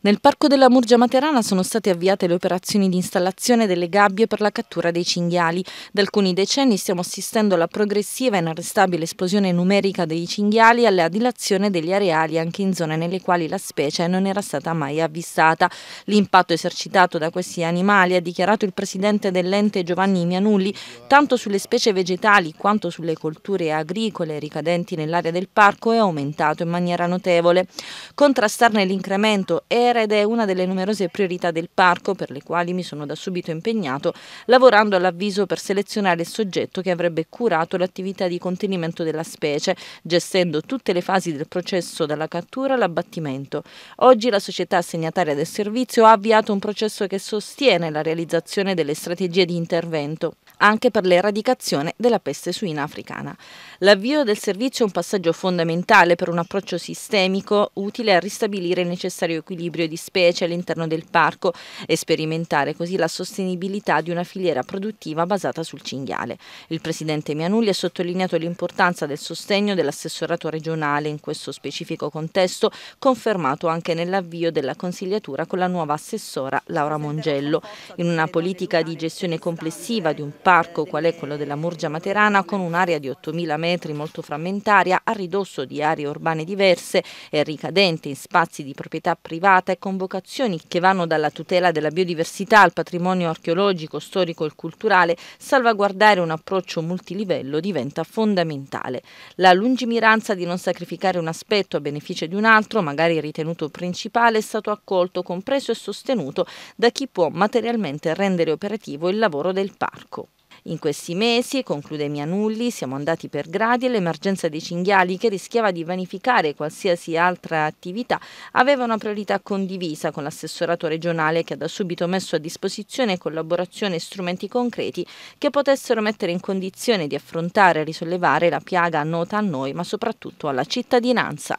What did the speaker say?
Nel Parco della Murgia Materana sono state avviate le operazioni di installazione delle gabbie per la cattura dei cinghiali. Da alcuni decenni stiamo assistendo alla progressiva e inarrestabile esplosione numerica dei cinghiali e alla dilazione degli areali anche in zone nelle quali la specie non era stata mai avvistata. L'impatto esercitato da questi animali, ha dichiarato il presidente dell'ente Giovanni Mianulli, tanto sulle specie vegetali quanto sulle colture agricole ricadenti nell'area del parco è aumentato in maniera notevole. Contrastarne l'incremento e Matera ed è una delle numerose priorità del parco per le quali mi sono da subito impegnato, lavorando all'avviso per selezionare il soggetto che avrebbe curato l'attività di contenimento della specie, gestendo tutte le fasi del processo dalla cattura all'abbattimento. Oggi la società assegnataria del servizio ha avviato un processo che sostiene la realizzazione delle strategie di intervento, anche per l'eradicazione della peste suina africana. L'avvio del servizio è un passaggio fondamentale per un approccio sistemico utile a ristabilire il necessario equilibrio equilibrio di specie all'interno del parco e sperimentare così la sostenibilità di una filiera produttiva basata sul cinghiale. Il presidente Mianulli ha sottolineato l'importanza del sostegno dell'assessorato regionale in questo specifico contesto, confermato anche nell'avvio della consigliatura con la nuova assessora Laura Mongello. In una politica di gestione complessiva di un parco qual è quello della Murgia Materana, con un'area di 8.000 metri molto frammentaria, a ridosso di aree urbane diverse e ricadente in spazi di proprietà privata, serata e convocazioni che vanno dalla tutela della biodiversità al patrimonio archeologico, storico e culturale, salvaguardare un approccio multilivello diventa fondamentale. La lungimiranza di non sacrificare un aspetto a beneficio di un altro, magari ritenuto principale, è stato accolto, compreso e sostenuto da chi può materialmente rendere operativo il lavoro del parco. In questi mesi, conclude Mianulli, siamo andati per gradi e l'emergenza dei cinghiali, che rischiava di vanificare qualsiasi altra attività, aveva una priorità condivisa con l'assessorato regionale che ha da subito messo a disposizione collaborazione e strumenti concreti che potessero mettere in condizione di affrontare e risollevare la piaga nota a noi, ma soprattutto alla cittadinanza.